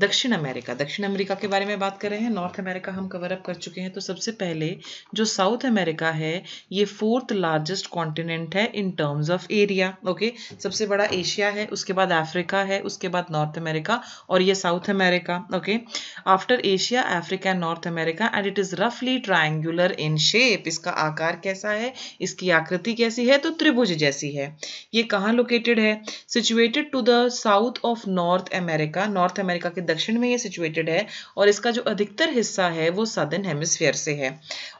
दक्षिण अमेरिका दक्षिण अमेरिका के बारे में बात कर रहे हैं नॉर्थ अमेरिका हम कवर अप कर चुके हैं तो सबसे पहले जो साउथ अमेरिका है ये फोर्थ लार्जेस्ट कॉन्टिनेंट है in terms of area okay सबसे बड़ा एशिया है उसके बाद अफ्रीका है उसके बाद नॉर्थ अमेरिका और ये South America okay after Asia Africa and North America and it is रफली ट्राइंगुलर इन शेप इसका आकार कैसा है इसकी आकृति कैसी है तो त्रिभुज जैसी है ये कहाँ लोकेटेड है situated to the south of North America North America के दक्षिण में ये सिचुएटेड है और इसका जो अधिकतर हिस्सा है वो सदर्न हेमिस्फीयर से है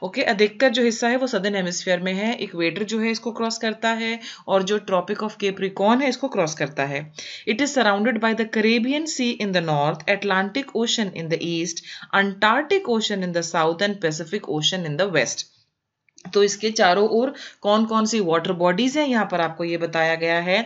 ओके अधिकतर जो हिस्सा है वो सदर्न हेमिस्फीयर में है इक्वेटर जो है इसको क्रॉस करता है और जो ट्रॉपिक ऑफ केप्रिकॉन है इसको क्रॉस करता है it is surrounded by the Caribbean sea in the north Atlantic ocean in the east Antarctic ocean in the south and Pacific ocean in the west तो इसके चारों ओर कौन कौन सी वाटर बॉडीज हैं यहाँ पर आपको ये बताया गया है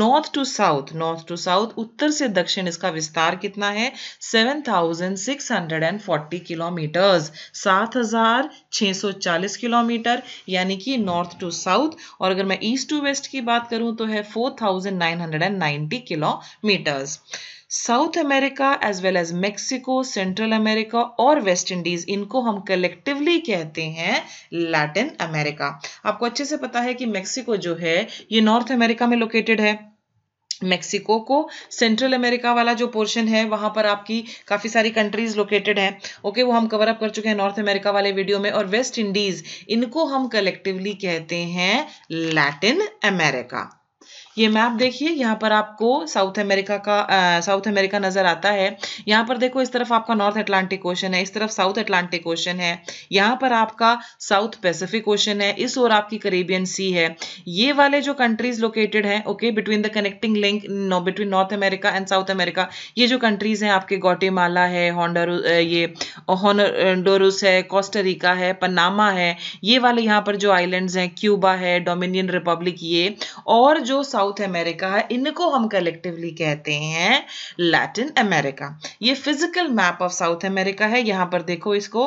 north to south north to south उत्तर से दक्षिण इसका विस्तार कितना है 7,640 किलोमीटर्स 7,640 किलोमीटर यानी कि नॉर्थ टू साउथ और अगर मैं ईस्ट टू वेस्ट की बात करूँ तो है 4,990 kilometres South America as well as Mexico Central America और वेस्ट इंडीज इनको हम कलेक्टिवली कहते हैं लैटिन अमेरिका आपको अच्छे से पता है कि मेक्सिको जो है ये नॉर्थ अमेरिका में लोकेटेड है मेक्सिको को सेंट्रल अमेरिका वाला जो पोर्शन है वहां पर आपकी काफ़ी सारी कंट्रीज लोकेटेड हैं ओके वो हम कवर अप कर चुके हैं नॉर्थ अमेरिका वाले वीडियो में और वेस्ट इंडीज़ इनको हम कलेक्टिवली कहते हैं लैटिन अमेरिका ये मैप देखिए यहाँ पर आपको साउथ अमेरिका का साउथ अमेरिका नज़र आता है यहाँ पर देखो इस तरफ आपका नॉर्थ अटलांटिक ओशन है इस तरफ साउथ अटलांटिक ओशन है यहाँ पर आपका साउथ पैसिफिक ओशन है इस और आपकी करेबियन सी है ये वाले जो कंट्रीज लोकेटेड हैं okay between the connecting link between North America and South America ये जो कंट्रीज हैं आपके गोटेमाला है हॉन्डर ये हॉन्डोरस है कोस्टरिका है पनामा है ये वाले यहाँ पर जो आइलैंड हैं क्यूबा है डोमिनियन रिपब्लिक ये और जो साउथ साउथ अमेरिका है इनको हम कलेक्टिवली कहते हैं लैटिन अमेरिका ये physical map of South America है यहाँ पर देखो इसको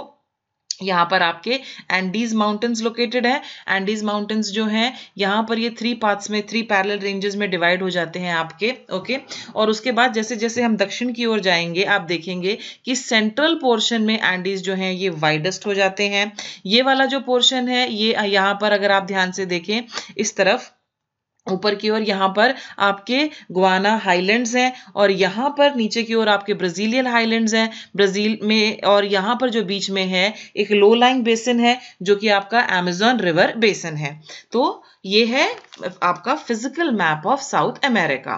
यहाँ पर आपके एंडीज माउंटेन्स लोकेटेड है एंडीज माउंटेन्स जो हैं यहाँ पर ये थ्री पार्ट्स में थ्री पैरेलल रेंजेस में डिवाइड हो जाते हैं आपके ओके और उसके बाद जैसे जैसे हम दक्षिण की ओर जाएंगे आप देखेंगे कि सेंट्रल पोर्शन में एंडीज जो हैं ये वाइडेस्ट हो जाते हैं ये वाला जो पोर्शन है ये यहाँ पर अगर आप ध्यान से देखें इस तरफ ऊपर की ओर यहाँ पर आपके गुआना हाइलैंड्स हैं और यहाँ पर नीचे की ओर आपके ब्राज़ीलियन हाइलैंड्स हैं ब्राज़ील में और यहाँ पर जो बीच में है एक लो लाइंग बेसिन है जो कि आपका अमेजॉन रिवर बेसिन है तो ये है आपका physical map of South America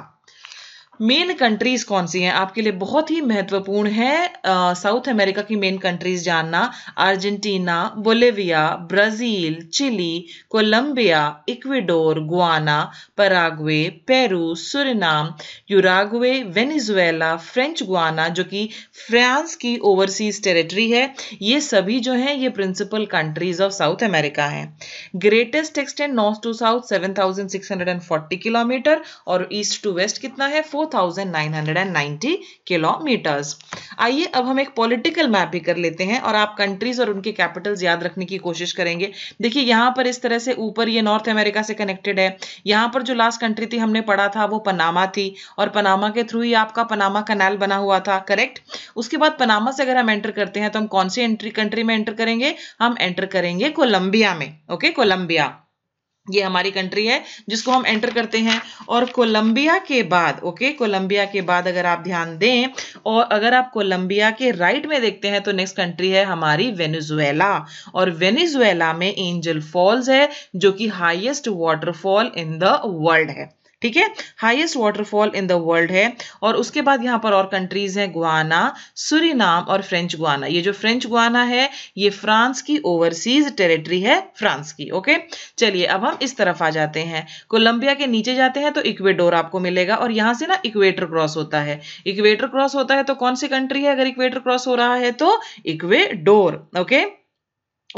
main countries कौन सी हैं आपके लिए बहुत ही महत्वपूर्ण है साउथ अमेरिका की मेन कंट्रीज जानना Argentina Bolivia Brazil Chile Colombia Ecuador Guyana Paraguay Peru Suriname Uruguay Venezuela French Guiana जो कि फ्रांस की ओवरसीज टेरिटरी है ये सभी जो हैं ये principal countries of South America हैं greatest extent north to south seven kilometre और ईस्ट टू वेस्ट कितना है फोर 2,990 किलोमीटर्स आइए अब हम एक पॉलिटिकल मैप भी कर लेते हैं और आप कंट्रीज और उनके कैपिटल्स याद रखने की कोशिश करेंगे देखिए यहाँ पर इस तरह से ऊपर ये नॉर्थ अमेरिका से कनेक्टेड है यहाँ पर जो लास्ट कंट्री थी हमने पढ़ा था वो पनामा थी और पनामा के थ्रू ही आपका पनामा कनाल बना हुआ था करेक्ट उसके बाद पनामा से अगर हम एंटर करते हैं तो हम कौन सी एंट्री कंट्री में एंटर करेंगे हम एंटर करेंगे कोलंबिया में ओके कोलंबिया ये हमारी कंट्री है जिसको हम एंटर करते हैं और कोलंबिया के बाद ओके कोलंबिया के बाद अगर आप ध्यान दें और अगर आप कोलंबिया के राइट में देखते हैं तो नेक्स्ट कंट्री है हमारी वेनेजुएला और वेनेजुएला में एंजल फॉल्स है जो कि highest waterfall in the world है ठीक है highest waterfall in the world है और उसके बाद यहाँ पर और कंट्रीज हैं गुआना सुरीनाम और फ्रेंच गुआना ये जो फ्रेंच गुआना है ये फ्रांस की ओवरसीज टेरिटरी है फ्रांस की ओके चलिए अब हम इस तरफ आ जाते हैं कोलंबिया के नीचे जाते हैं तो इक्वेडोर आपको मिलेगा और यहाँ से ना इक्वेटर क्रॉस होता है इक्वेटर क्रॉस होता है तो कौन सी कंट्री है अगर इक्वेटर क्रॉस हो रहा है तो इक्वेडोर ओके okay?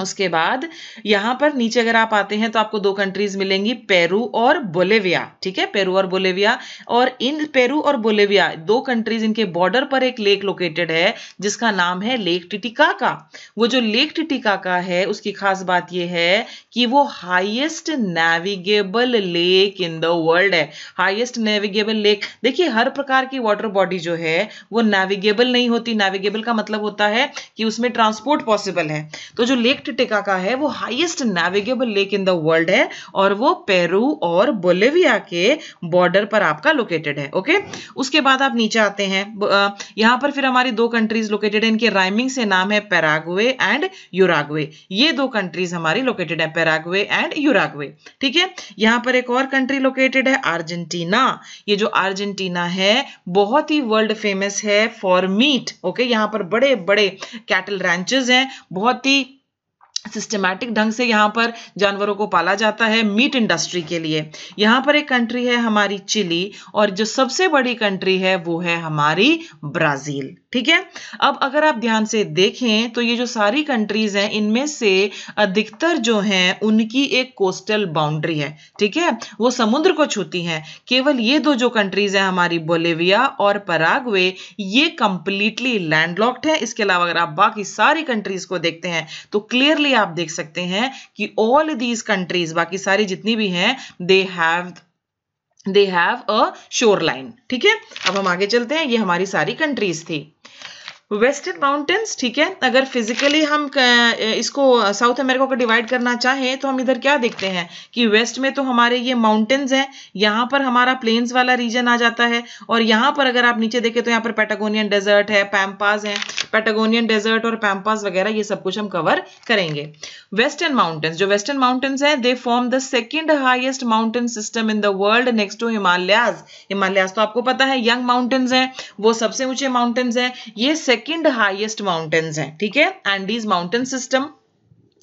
उसके बाद यहाँ पर नीचे अगर आप आते हैं तो आपको दो कंट्रीज मिलेंगी पेरू और बोलेविया ठीक है पेरू और बोलेविया और इन पेरू और बोलेविया दो कंट्रीज इनके बॉर्डर पर एक लेक लोकेटेड है जिसका नाम है लेक टिटिकाका वो जो लेक टिटिकाका है उसकी खास बात यह है कि वो highest navigable lake in the world है हाइएस्ट नेविगेबल लेक देखिए हर प्रकार की वाटर बॉडी जो है वो नेविगेबल नहीं होती नेविगेबल का मतलब होता है कि उसमें ट्रांसपोर्ट पॉसिबल है तो जो लेक टिका का है वो highest navigable lake in the world है और वो पेरू और बोलेविया के बॉर्डर पर आपका लोकेटेड है ओके उसके बाद आप नीचे आते हैं यहां पर फिर हमारी दो कंट्रीज लोकेटेड है इनके राइमिंग से नाम है पैरागवे एंड यूरागुए ये दो कंट्रीज हमारी लोकेटेड है पैरागवे एंड यूरागुए ठीक है यहां पर एक और कंट्री लोकेटेड है अर्जेंटीना ये जो अर्जेंटीना है बहुत ही वर्ल्ड फेमस है फॉर मीट ओके यहां पर बड़े बड़े कैटल रैंचेस हैं बहुत ही सिस्टमैटिक ढंग से यहाँ पर जानवरों को पाला जाता है मीट इंडस्ट्री के लिए यहाँ पर एक कंट्री है हमारी चिली और जो सबसे बड़ी कंट्री है वो है हमारी ब्राज़ील ठीक है अब अगर आप ध्यान से देखें तो ये जो सारी कंट्रीज हैं इनमें से अधिकतर जो हैं उनकी एक कोस्टल बाउंड्री है ठीक है वो समुद्र को छूती हैं केवल ये दो जो कंट्रीज हैं हमारी बोलेविया और परागवे ये कंप्लीटली लैंडलॉक्ड है इसके अलावा अगर आप बाकी सारी कंट्रीज को देखते हैं तो क्लियरली आप देख सकते हैं कि ऑल दीज कंट्रीज बाकी सारी जितनी भी हैं they have they have a shore line ठीक है अब हम आगे चलते हैं ये हमारी सारी कंट्रीज थी वेस्टर्न माउंटेन्स ठीक है अगर फिजिकली हम इसको साउथ अमेरिका को डिवाइड करना चाहें तो हम इधर क्या देखते हैं कि वेस्ट में तो हमारे ये माउंटेन्स हैं यहाँ पर हमारा प्लेन्स वाला रीजन आ जाता है और यहाँ पर अगर आप नीचे देखें तो यहाँ पर पैटागोनियन डेजर्ट है पैम्पाज हैं पैटागोनियन डेजर्ट और पैम्पास वगैरह ये सब कुछ हम कवर करेंगे वेस्टर्न माउंटेन्स जो वेस्टर्न माउंटेन्स हैं they form the second highest mountain system in the world next to Himalayas Himalayas तो आपको पता है यंग माउंटेन्स हैं वो सबसे ऊंचे माउंटेन्स हैं ये सेकेंड हाइएस्ट माउंटेन्स हैं ठीक है एंडीज माउंटेन सिस्टम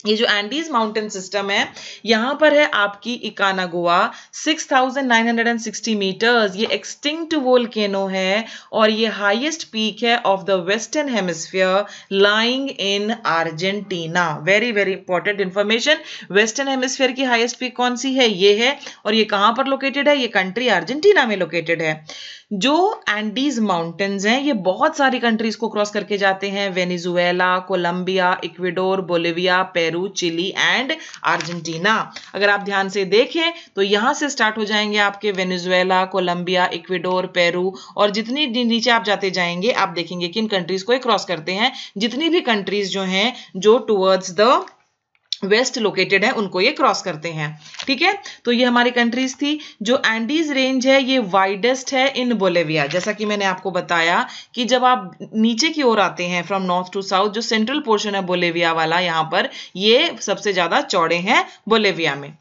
ये जो एंडीज माउंटेन सिस्टम है यहाँ पर है आपकी इकाना गोवा 6,960 मीटर्स ये एक्सटिंक्ट वोल्केनो है और ये हाईएस्ट पीक है of the western hemisphere lying in Argentina very very important information western hemisphere की हाईएस्ट पीक कौन सी है ये है और ये कहाँ पर लोकेटेड है ये कंट्री अर्जेंटीना में लोकेटेड है जो एंडीज माउंटेन्स हैं ये बहुत सारी कंट्रीज को क्रॉस करके जाते हैं Venezuela Colombia Ecuador Bolivia Peru Peru Chile and Argentina अगर आप ध्यान से देखें तो यहां से स्टार्ट हो जाएंगे आपके वेनेजुएला कोलंबिया इक्वेडोर पेरू और जितनी नीचे आप जाते जाएंगे आप देखेंगे किन कंट्रीज को क्रॉस करते हैं जितनी भी कंट्रीज जो हैं जो टूवर्ड्स द वेस्ट लोकेटेड है उनको ये क्रॉस करते हैं ठीक है तो ये हमारी कंट्रीज थी जो एंडीज रेंज है ये वाइडेस्ट है इन बोलेविया जैसा कि मैंने आपको बताया कि जब आप नीचे की ओर आते हैं फ्रॉम नॉर्थ टू साउथ जो सेंट्रल पोर्शन है बोलेविया वाला यहाँ पर ये सबसे ज़्यादा चौड़े हैं बोलेविया में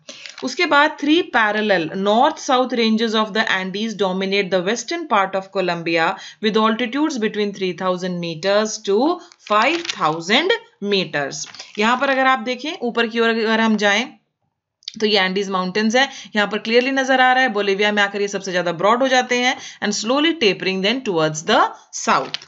उसके बाद three parallel north south ranges of the Andes dominate the western part of Colombia with altitude between three metres to five metres यहां पर अगर आप देखें ऊपर की ओर अगर हम जाएं तो ये एंडीज माउंटेन्स है यहाँ पर क्लियरली नजर आ रहा है बोलेविया में आकर ये सबसे ज्यादा ब्रॉड हो जाते हैं and slowly tapering then towards the south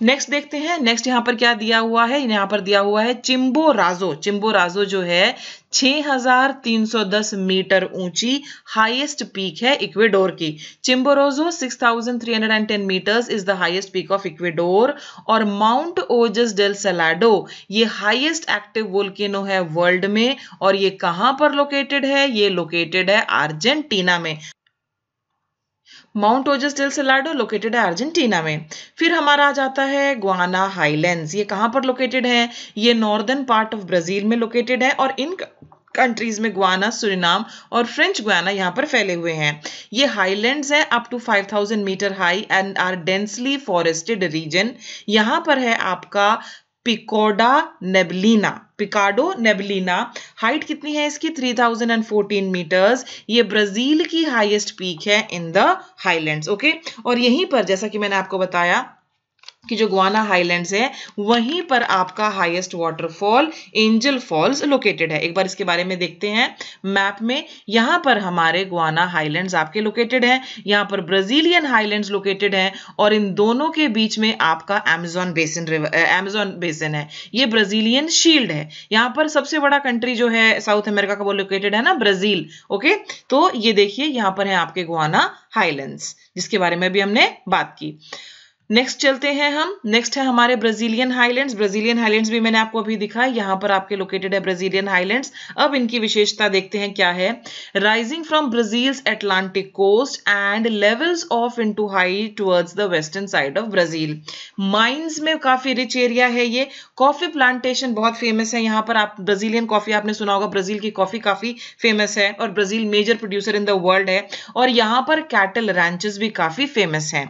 next देखते हैं नेक्स्ट यहाँ पर क्या दिया हुआ है यहाँ पर दिया हुआ है चिम्बो राजो चिम्बो राजो जो है 6,310 मीटर ऊंची हाईएस्ट पीक है इक्वेडोर की Chimborazo 6,310 metres is the highest peak of Ecuador और माउंट ओजस डेल सलाडो ये हाईएस्ट एक्टिव वोल्केनो है वर्ल्ड में और ये कहाँ पर लोकेटेड है ये लोकेटेड है अर्जेंटीना में Mount Ojos del Salado located है अर्जेंटीना में फिर हमारा आ जाता है ग्वाना हाईलैंड ये कहाँ पर लोकेटेड है ये नॉर्दर्न पार्ट ऑफ ब्राज़ील में लोकेटेड है और इन कंट्रीज में ग्वाना सुरिनाम और फ्रेंच ग्वाना यहाँ पर फैले हुए हैं ये हाईलैंड्स हैं up to 5000 metre high and are densely forested region यहाँ पर है आपका पिकोडा नेबलिना पिकाडो नेबलिना हाइट कितनी है इसकी 3014 मीटर्स ये ब्राजील की हाईएस्ट पीक है इन द हाइलैंड्स ओके और यहीं पर जैसा कि मैंने आपको बताया कि जो ग्वाना हाइलैंड्स है वहीं पर आपका highest waterfall Angel Falls located है एक बार इसके बारे में देखते हैं मैप में यहां पर हमारे ग्वाना हाइलैंड्स आपके लोकेटेड हैं यहाँ पर ब्राजीलियन हाइलैंड्स लोकेटेड हैं और इन दोनों के बीच में आपका Amazon basin river Amazon basin है ये ब्राजीलियन शील्ड है यहां पर सबसे बड़ा कंट्री जो है साउथ अमेरिका का वो लोकेटेड है ना ब्राजील ओके तो ये देखिए यहां पर है आपके गुआना हाईलैंड जिसके बारे में भी हमने बात की नेक्स्ट चलते हैं हम नेक्स्ट है हमारे ब्राजीलियन हाइलैंड्स ब्राजीलियन हाइलैंड्स भी मैंने आपको अभी दिखा यहाँ पर आपके लोकेटेड है ब्राजीलियन हाइलैंड्स अब इनकी विशेषता देखते हैं क्या है rising from Brazil's Atlantic coast and levels of into high towards the western side of Brazil mines में काफी रिच एरिया है ये कॉफी प्लांटेशन बहुत फेमस है यहाँ पर आप ब्राजीलियन कॉफी आपने सुना होगा ब्राजील की कॉफी काफी फेमस है और Brazil major producer in the world है और यहाँ पर कैटल रैंचेस भी काफी फेमस है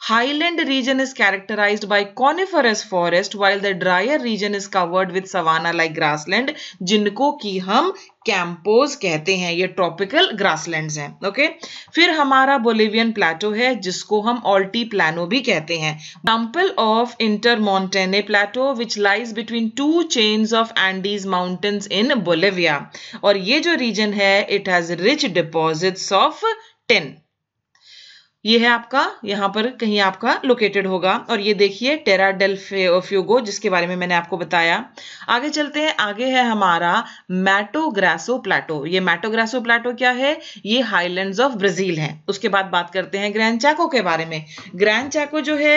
Highland region is characterized by coniferous forest while the drier region is covered with savanna-like grassland जिनको कि हम कैंपोज कहते हैं ये ट्रॉपिकल ग्रासलैंड्स हैं ओके फिर हमारा बोलिवियन प्लेटो है जिसको हम ऑल्टी प्लानो भी कहते हैं example of intermontane plateau which lies between two chains of Andes mountains in Bolivia और ये जो रीजन है it has rich deposits of tin ये है आपका यहाँ पर कहीं आपका लोकेटेड होगा और ये देखिए टेरा डेल फ्यूगो जिसके बारे में मैंने आपको बताया आगे चलते हैं आगे है हमारा मैटोग्रासो प्लाटो ये मैटोग्रासो प्लाटो क्या है ये हाईलैंड ऑफ ब्राजील हैं उसके बाद बात करते हैं ग्रैंड चैको के बारे में ग्रैंड चैको जो है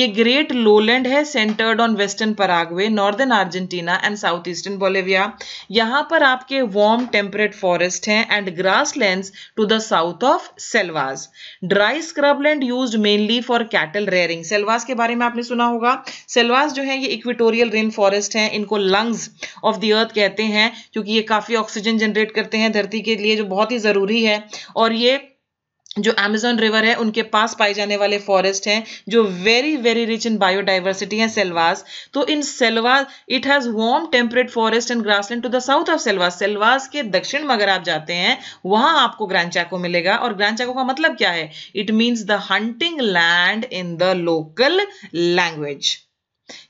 ये ग्रेट लोलैंड है centred on western Paraguay northern Argentina and south eastern Bolivia यहाँ पर आपके वार्म टेम्परेट फॉरेस्ट हैं and grass land to the south of selvas dry scrubland use mainly for cattle rearing selvas के बारे में आपने सुना होगा सेलवास जो है ये इक्विटोरियल रेन फॉरेस्ट है इनको लंग्स ऑफ द अर्थ कहते हैं क्योंकि ये काफ़ी ऑक्सीजन जनरेट करते हैं धरती के लिए जो बहुत ही ज़रूरी है और ये जो अमेजोन रिवर है उनके पास पाए जाने वाले फॉरेस्ट हैं जो very very rich in biodiversity हैं सेलवास तो in selvas it has warm temperate forest and grassland to the south of selvas selvas के दक्षिण में अगर आप जाते हैं वहां आपको ग्रांचाको मिलेगा और ग्रांचाको का मतलब क्या है it means the hunting land in the local language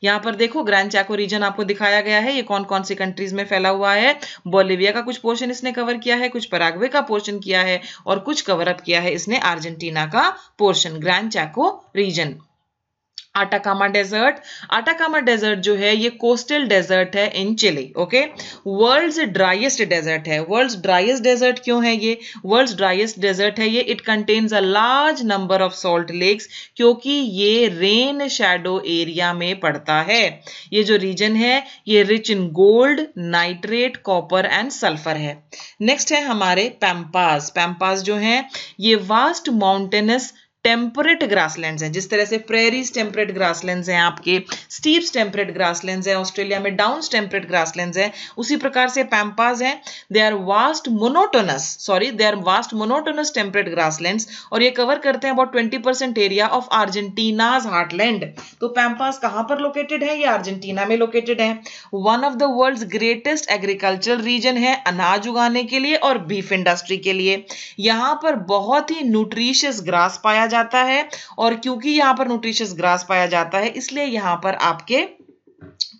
यहाँ पर देखो ग्रैंड चैको रीजन आपको दिखाया गया है ये कौन कौन सी कंट्रीज में फैला हुआ है बोलिविया का कुछ पोर्शन इसने कवर किया है कुछ पराग्वे का पोर्शन किया है और कुछ कवर अप किया है इसने अर्जेंटीना का portion Grand Chaco region Atacama desert Atacama desert जो है ये कोस्टल डेजर्ट है in Chile okay world's driest desert है वर्ल्ड्स ड्राइएस्ट डेजर्ट क्यों है ये वर्ल्ड्स ड्राइएस्ट डेजर्ट है ये it contains a large number of salt lakes क्योंकि ये रेन शेडो एरिया में पड़ता है ये जो रीजन है ये rich in gold nitrate copper and sulphur है नेक्स्ट है हमारे पैम्पास पैम्पास जो है ये वास्ट माउंटेनस टेम्परेट ग्रासलैंड्स हैं जिस तरह से प्रेरीज टेम्परेट ग्रासलैंड्स हैं आपके स्टीप्स टेम्परेट ग्रासलैंड्स हैं ऑस्ट्रेलिया में डाउन टेम्परेट ग्रासलैंड्स हैं उसी प्रकार से पैम्पाज हैं they are vast monotonous sorry they are vast monotonous temperate grasslands और ये कवर करते हैं about twenty percent area of Argentina's heartland तो पैम्पाज कहाँ पर लोकेटेड है ये अर्जेंटीना में लोकेटेड है one of the world greatest agricultural region है अनाज उगाने के लिए और बीफ इंडस्ट्री के लिए यहाँ पर बहुत ही न्यूट्रीशियस ग्रास पाया जाता है और क्योंकि यहाँ पर न्यूट्रिशियस ग्रास पाया जाता है इसलिए यहाँ पर आपके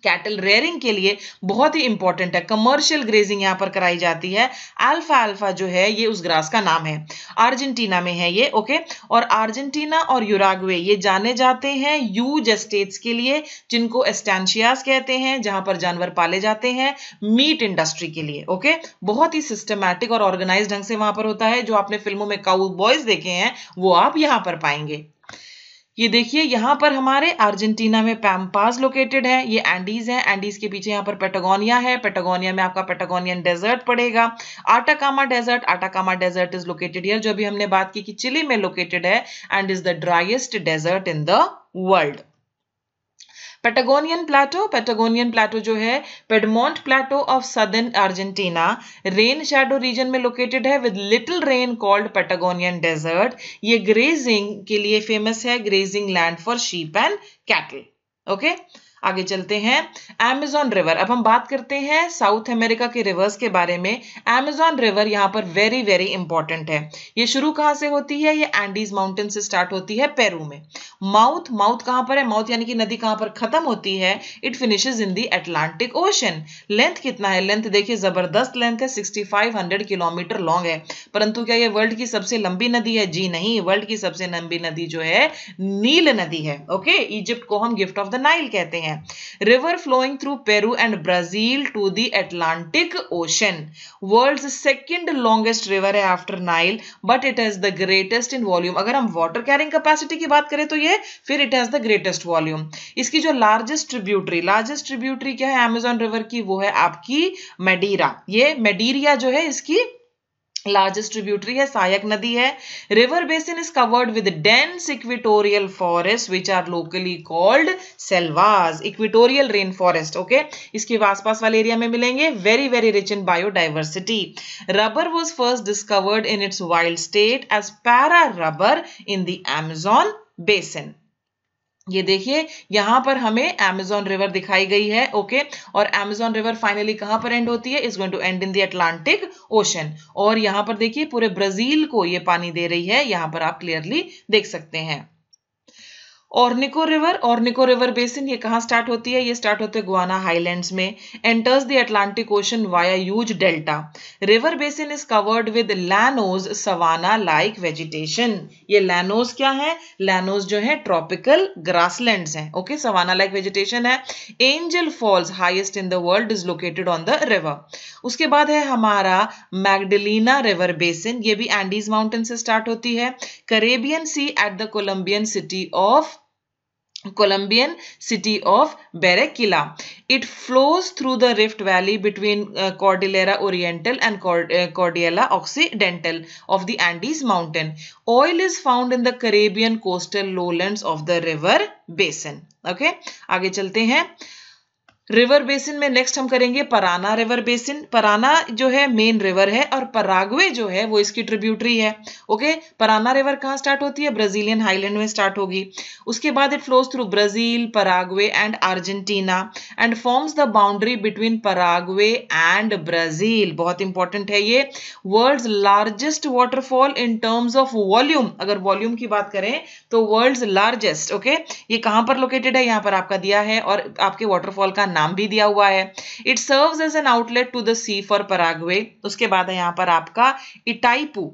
कैटल रेयरिंग के लिए बहुत ही इंपॉर्टेंट है कमर्शियल ग्रेजिंग यहाँ पर कराई जाती है अल्फा अल्फा जो है ये उस ग्रास का नाम है अर्जेंटीना में है ये ओके और अर्जेंटीना और यूरागवे ये जाने जाते हैं यूज स्टेट्स के लिए जिनको एस्टेंशियाज कहते हैं जहां पर जानवर पाले जाते हैं मीट इंडस्ट्री के लिए ओके बहुत ही सिस्टमैटिक और ऑर्गेनाइज ढंग से वहां पर होता है जो आपने फिल्मों में काउ बॉयज देखे हैं वो आप यहां पर पाएंगे ये देखिए यहाँ पर हमारे अर्जेंटीना में पैम्पास लोकेटेड है ये एंडीज है एंडीज के पीछे यहाँ पर पेटागोनिया है पेटागोनिया में आपका पेटागोनियन डेजर्ट पड़ेगा Atacama desert Atacama desert is located here जो अभी हमने बात की कि चिली में लोकेटेड है and is the driest desert in the world Patagonian plateau Patagonian plateau जो है piedmont plateau of southern Argentina rain shadow region में लोकेटेड है with little rain called Patagonian desert ये ग्रेजिंग के लिए फेमस है grazing land for sheep and cattle okay okay? आगे चलते हैं एमेजॉन रिवर अब हम बात करते हैं साउथ अमेरिका के रिवर्स के बारे में एमेजॉन रिवर यहाँ पर वेरी वेरी इंपॉर्टेंट है ये शुरू कहाँ से होती है ये एंडीज माउंटेन से स्टार्ट होती है पेरू में माउथ माउथ कहाँ पर है माउथ यानी कि नदी कहाँ पर खत्म होती है it finishes in the Atlantic Ocean length कितना है लेंथ देखिए जबरदस्त लेंथ है सिक्सटी किलोमीटर लॉन्ग है परंतु क्या ये वर्ल्ड की सबसे लंबी नदी है जी नहीं वर्ल्ड की सबसे लंबी नदी जो है नील नदी है ओके इजिप्ट को हम गिफ्ट ऑफ द नाइल कहते हैं हैं river flowing through Peru and Brazil to the Atlantic Ocean world second longest river है after Nile but it has the greatest in volume अगर हम वाटर कैरिंग कैपेसिटी की बात करें तो ये फिर it has the greatest volume इसकी जो लार्जेस्ट ट्रिब्यूटरी लार्जेस्ट ट्रिब्यूटरी क्या है अमेजोन रिवर की वो है आपकी मेडीरा ये मेडीरिया जो है इसकी largest tributary है sayak nadi hai river basin is covered with dense equatorial forests which are locally called selvas equatorial rainforest okay इसके आसपास वाले एरिया में मिलेंगे very very rich in biodiversity rubber was first discovered in its wild state as para rubber in the amazon basin ये देखिए यहां पर हमें एमेजॉन रिवर दिखाई गई है ओके और एमेजॉन रिवर फाइनली कहां पर एंड होती है is going to end in the Atlantic Ocean और यहां पर देखिए पूरे ब्राजील को ये पानी दे रही है यहां पर आप क्लियरली देख सकते हैं Orinoco river Orinoco river basin ये कहाँ स्टार्ट होती है ये स्टार्ट होते है गुआना हाईलैंड्स में enters the Atlantic Ocean via use delta river basin is covered with llanos savanna like vegetation ये लैनोज क्या है लैनोज जो है ट्रॉपिकल ग्रासलैंड्स हैं ओके सवाना लाइक वेजिटेशन है Angel Falls highest in the world is located on the river उसके बाद है हमारा मैगडलीना रिवर बेसिन ये भी एंडीज माउंटेन से स्टार्ट होती है Caribbean sea at the Colombian city of Colombian city of Barranquilla it flows through the rift valley between Cordillera Oriental and Cordillera Occidental of the Andes mountain oil is found in the Caribbean coastal lowland of the river basin okay आगे चलते हैं river basin में next हम करेंगे Parana river basin Parana जो है main river है और परागवे जो है वो इसकी ट्रिब्यूटरी है ओके पराना रिवर कहाँ स्टार्ट होती है ब्राजीलियन हाईलैंड में स्टार्ट होगी उसके बाद it flows through Brazil Paraguay and Argentina and forms the boundary between Paraguay and Brazil बहुत इंपॉर्टेंट है ये world largest waterfall in terms of volume अगर वॉल्यूम की बात करें तो वर्ल्ड लार्जेस्ट ओके ये कहाँ पर लोकेटेड है यहाँ पर आपका दिया है और आपके वाटरफॉल का नाम भी दिया हुआ है it serves as an outlet to the sea for Paraguay उसके बाद है यहाँ पर आपका इटाइपू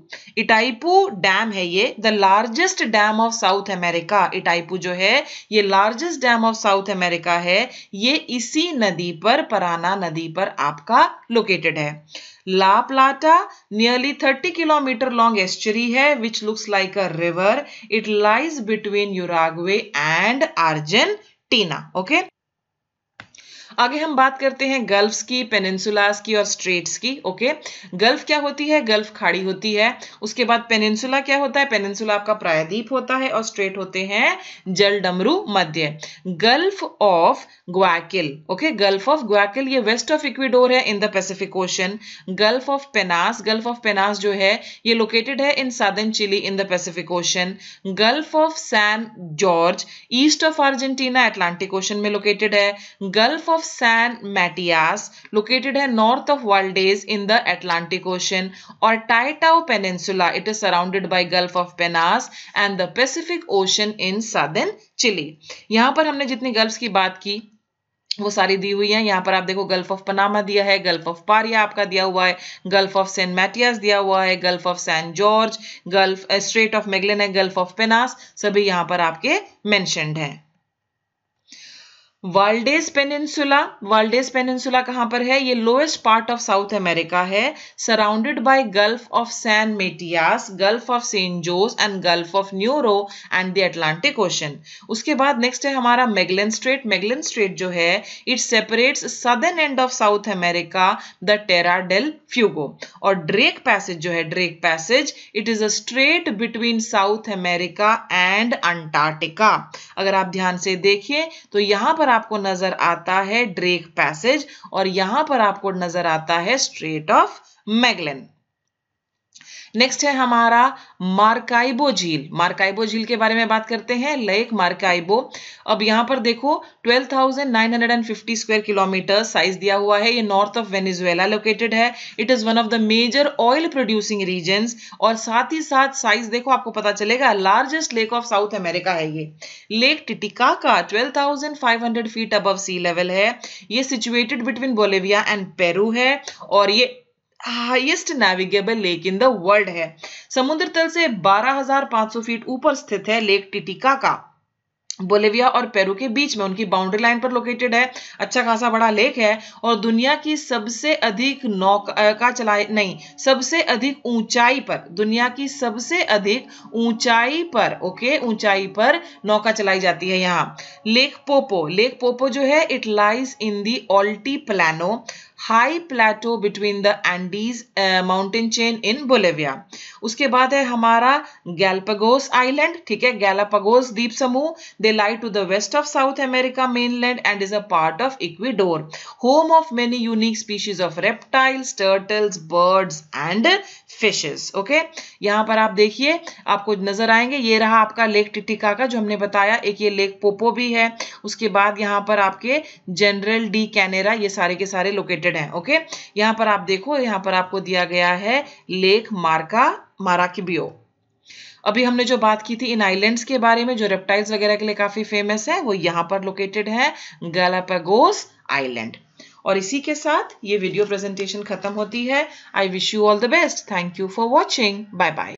इटाइपू डैम है ये the largest dam of South America Itaipu जो है ये largest dam of South America है ये इसी नदी पर पराना नदी पर आपका लोकेटेड है La Plata nearly 30 kilometre long estuary है which looks like a river it lies between Uruguay and Argentina. Okay आगे हम बात करते हैं गल्फ्स की पेनिनसुलास की और स्ट्रेट्स की ओके गल्फ क्या होती है गल्फ खाड़ी होती है उसके बाद पेनिनसुला क्या होता है पेनिनसुला आपका प्रायद्वीप होता है और स्ट्रेट होते हैं जल डमरू मध्य gulf of Guayaquil okay gulf of Guayaquil ये वेस्ट ऑफ इक्विडोर है in the Pacific Ocean gulf of Penas gulf of Penas जो है ये लोकेटेड है in southern Chile in the Pacific Ocean gulf of San Jorge east of Argentina Atlantic Ocean में located है gulf of of San Matias located है north of Valdes in the Atlantic Ocean और Taitao peninsula it is surrounded by Gulf of Penas and the Pacific ocean in southern Chile यहां पर हमने जितनी gulf की बात की वो सारी दी हुई है यहाँ पर आप देखो गल्फ ऑफ पनामा दिया है गल्फ ऑफ पारिया आपका दिया हुआ है गल्फ ऑफ सेंट मैटियास दिया हुआ है gulf of Saint George gulf strait of Magellan Gulf of Penas सभी यहाँ पर आपके मैंशनड हैं वाल्डेस पेनिनसुला वाल्डेस पेनिनसुला कहां पर है ये lowest part of South America है surrounded by Gulf of San Matias Gulf of San Jose and Gulf of Nuevo and the Atlantic Ocean उसके बाद नेक्स्ट है हमारा मेगलन स्ट्रेट मेगलन स्ट्रेट जो है it separates southern end of South America the Tierra del Fuego और Drake passage जो है Drake passage it is a strait between South America and Antarctica अगर आप ध्यान से देखिए तो यहां पर पर आपको नजर आता है ड्रेक पैसेज और यहां पर आपको नजर आता है स्ट्रेट ऑफ मैगलन नेक्स्ट है हमारा मार्काइबो झील मार्काइबो झील के बारे में बात करते हैं लेक मार्काइबो अब यहां पर देखो 12,950 स्क्वायर किलोमीटर साइज दिया हुआ है ये नॉर्थ ऑफ वेनेजुएला लोकेटेड है it is one of the major oil producing region और साथ ही साथ साइज देखो आपको पता चलेगा largest lake of South America है ये लेक टिटिका का 12,500 फीट अब सी लेवल है ये situated between Bolivia and Peru है और ये highest navigable lake in the world है समुद्र तल से 12,500 फीट ऊपर स्थित है लेक टिटिका का बोलेविया और पेरू के बीच में उनकी बाउंड्री लाइन पर लोकेटेड है अच्छा खासा बड़ा लेक है और दुनिया की सबसे अधिक नौका का चलाए नहीं सबसे अधिक ऊंचाई पर दुनिया की सबसे अधिक ऊंचाई पर ओके ऊंचाई पर नौका चलाई जाती है यहाँ लेक पोपो लेक पोपो जो है it lies in the Altiplano high plateau between the Andes mountain chain in Bolivia उसके बाद है हमारा गैलपगोस आइलैंड ठीक है गैलापगोस द्वीप समूह they lie to the west of South America mainland and is a part of Ecuador home of many unique species of reptiles turtles birds and fishes okay यहाँ पर आप देखिए आपको नजर आएंगे ये रहा आपका लेक टिटिका का जो हमने बताया एक ये लेक पोपो भी है उसके बाद यहाँ पर आपके जनरल डी कैनेरा ये सारे के सारे लोकेटेड रिलेटेड है ओके यहाँ पर आप देखो यहाँ पर आपको दिया गया है लेक मार्का माराकिबियो अभी हमने जो बात की थी इन आइलैंड्स के बारे में जो रेप्टाइल्स वगैरह के लिए काफी फेमस है वो यहाँ पर लोकेटेड है गलापागोस आइलैंड और इसी के साथ ये वीडियो प्रेजेंटेशन खत्म होती है I wish you all the best thank you for watching bye bye